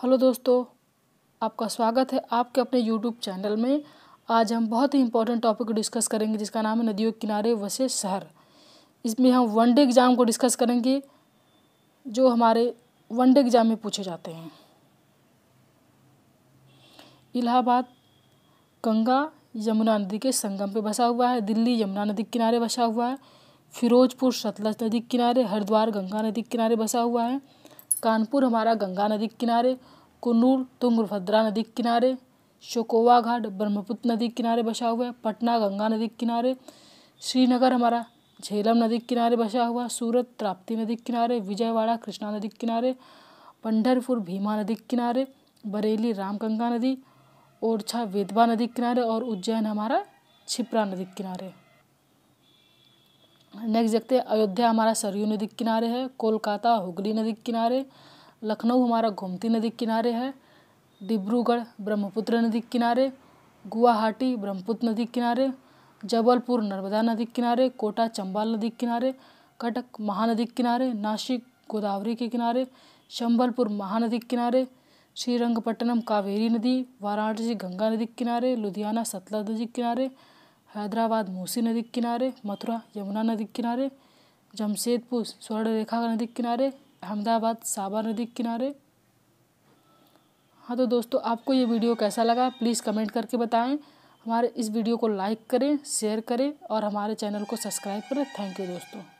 hello दोस्तों आपका स्वागत है आपके अपने यूट्यूब चैनल में आज हम बहुत ही इंपॉर्टेंट टॉपिक को डिस्कस करेंगे जिसका नाम है नदियों के किनारे वसे शहर इसमें हम वनडे एग्ज़ाम को डिस्कस करेंगे जो हमारे वन डे एग्ज़ाम में पूछे जाते हैं इलाहाबाद गंगा यमुना नदी के संगम पे बसा हुआ है दिल्ली यमुना नदी किनारे बसा हुआ है फिरोजपुर सतलज नदी के किनारे हरिद्वार गंगा नदी के किनारे बसा हुआ है कानपुर हमारा गंगा नदी के किनारे कन्नूर तुंगभद्रा नदी के किनारे शोकोवा घाट ब्रह्मपुत्र नदी किनारे बसा हुआ है पटना गंगा नदी के किनारे श्रीनगर हमारा झेलम नदी के किनारे बसा हुआ सूरत त्राप्ती नदी किनारे विजयवाड़ा कृष्णा नदी के किनारे पंडरपुर भीमा नदी के किनारे बरेली रामगंगा नदी ओरछा वेदवा नदी के किनारे और उज्जैन हमारा छिपरा नदी के किनारे नेक्स्ट देखते हैं अयोध्या हमारा सरयू नदी के किनारे है कोलकाता हुगली नदी के किनारे लखनऊ हमारा गोमती नदी किनारे है डिब्रूगढ़ ब्रह्मपुत्र नदी के किनारे गुवाहाटी ब्रह्मपुत्र नदी के किनारे जबलपुर नर्मदा नदी के किनारे कोटा चंबल नदी के किनारे कटक महानदी के किनारे नासिक गोदावरी के किनारे संबलपुर महानदी के किनारे श्रीरंगपट्टनम कावेरी नदी वाराणसी गंगा नदी के किनारे लुधियाना सतलज नदी के किनारे हैदराबाद मूसी नदी के किनारे मथुरा यमुना नदी के किनारे जमशेदपुर स्वर्णरेखा नदी के किनारे अहमदाबाद साबर नदी के किनारे हाँ तो दोस्तों आपको ये वीडियो कैसा लगा प्लीज़ कमेंट करके बताएं हमारे इस वीडियो को लाइक करें शेयर करें और हमारे चैनल को सब्सक्राइब करें थैंक यू दोस्तों